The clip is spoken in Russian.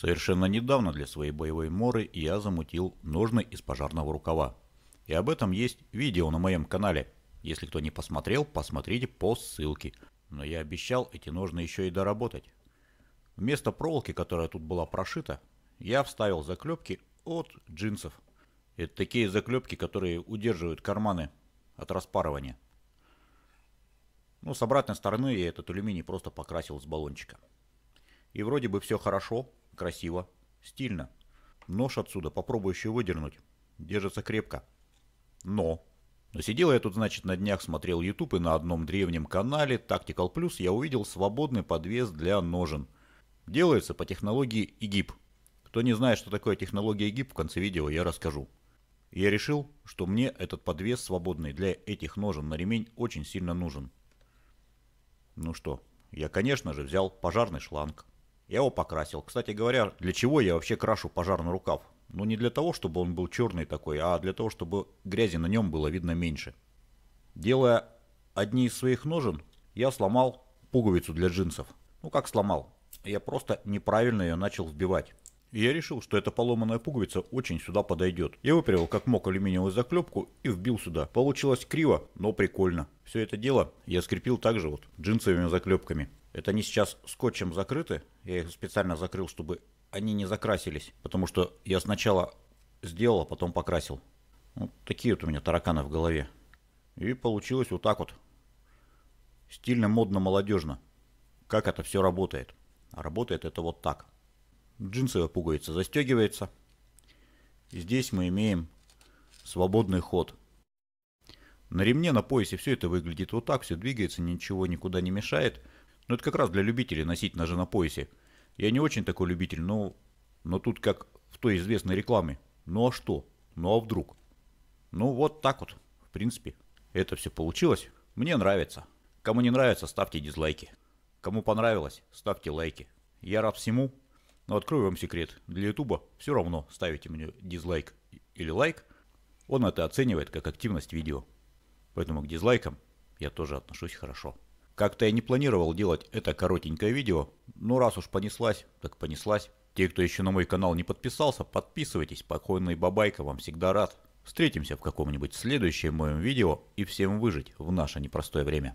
Совершенно недавно для своей боевой моры я замутил ножны из пожарного рукава. И об этом есть видео на моем канале. Если кто не посмотрел, посмотрите по ссылке. Но я обещал эти ножны еще и доработать. Вместо проволоки, которая тут была прошита, я вставил заклепки от джинсов. Это такие заклепки, которые удерживают карманы от распарывания. Ну, с обратной стороны я этот алюминий просто покрасил с баллончика. И вроде бы все хорошо, Красиво. Стильно. Нож отсюда попробую еще выдернуть. Держится крепко. Но. Но сидел я тут, значит, на днях смотрел YouTube и на одном древнем канале Tactical Plus я увидел свободный подвес для ножен. Делается по технологии ИГИП. E Кто не знает, что такое технология ИГИП, e в конце видео я расскажу. я решил, что мне этот подвес свободный для этих ножен на ремень очень сильно нужен. Ну что, я, конечно же, взял пожарный шланг. Я его покрасил. Кстати говоря, для чего я вообще крашу пожарный рукав? Ну не для того, чтобы он был черный такой, а для того, чтобы грязи на нем было видно меньше. Делая одни из своих ножен, я сломал пуговицу для джинсов. Ну как сломал? Я просто неправильно ее начал вбивать. И я решил, что эта поломанная пуговица очень сюда подойдет. Я выпрямил как мог алюминиевую заклепку и вбил сюда. Получилось криво, но прикольно. Все это дело я скрепил также вот джинсовыми заклепками. Это они сейчас скотчем закрыты. Я их специально закрыл, чтобы они не закрасились. Потому что я сначала сделал, а потом покрасил. Вот ну, такие вот у меня тараканы в голове. И получилось вот так вот. Стильно, модно, молодежно. Как это все работает? А работает это вот так. Джинсовая пуговица застегивается. И здесь мы имеем свободный ход. На ремне, на поясе все это выглядит вот так, все двигается, ничего никуда не мешает. Но ну, это как раз для любителей носить ножи на поясе. Я не очень такой любитель, но, но тут как в той известной рекламе. Ну а что? Ну а вдруг? Ну вот так вот, в принципе. Это все получилось. Мне нравится. Кому не нравится, ставьте дизлайки. Кому понравилось, ставьте лайки. Я рад всему. Но открою вам секрет. Для Ютуба все равно ставите мне дизлайк или лайк. Он это оценивает как активность видео. Поэтому к дизлайкам я тоже отношусь хорошо. Как-то я не планировал делать это коротенькое видео, но ну, раз уж понеслась, так понеслась. Те, кто еще на мой канал не подписался, подписывайтесь, покойный Бабайка вам всегда рад. Встретимся в каком-нибудь следующем моем видео и всем выжить в наше непростое время.